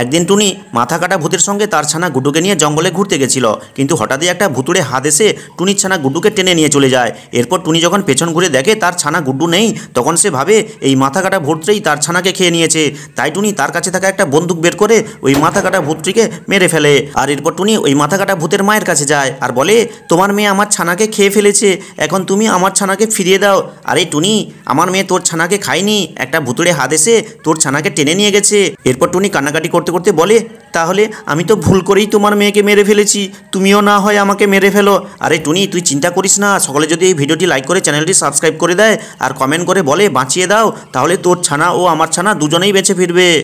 একদিন টুনি মাথা কাটা ভূতের সঙ্গে তার ছানা গুডুকে নিয়ে জঙ্গলে ঘুরতে গেছিল কিন্তু হঠাৎই একটা ভুতুড়ে হাত এসে টুনির ছানা গুড্ডুকে টেনে নিয়ে চলে যায় এরপর টুনি যখন পেছন ঘুরে দেখে তার ছানা গুড্ডু নেই তখন সে ভাবে এই মাথা কাটা ভূতটাই তার ছানাকে খেয়ে নিয়েছে তাই টুনি তার কাছে থাকা একটা বন্দুক বের করে ওই মাথা কাটা ভূতটিকে মেরে ফেলে আর এরপর টুনি ওই মাথা কাটা ভূতের মায়ের কাছে যায় আর বলে তোমার মেয়ে আমার ছানাকে খেয়ে ফেলেছে এখন তুমি আমার ছানাকে ফিরিয়ে দাও আরে টুনি আমার মেয়ে তোর ছানাকে খায়নি একটা ভুতুড়ে হাত এসে তোর ছানাকে টেনে নিয়ে গেছে এরপর টুনি কান্নাকাটি করতে করতে বলে তাহলে আমি তো ভুল করেই তোমার মেয়েকে মেরে ফেলেছি তুমিও না হয় আমাকে মেরে ফেলো আরে টুনি তুই চিন্তা করিস না সকলে যদি এই ভিডিওটি লাইক করে চ্যানেলটি সাবস্ক্রাইব করে দেয় আর কমেন্ট করে বলে বাঁচিয়ে দাও তাহলে তোর ছানা ও আমার ছানা দুজনেই বেছে ফিরবে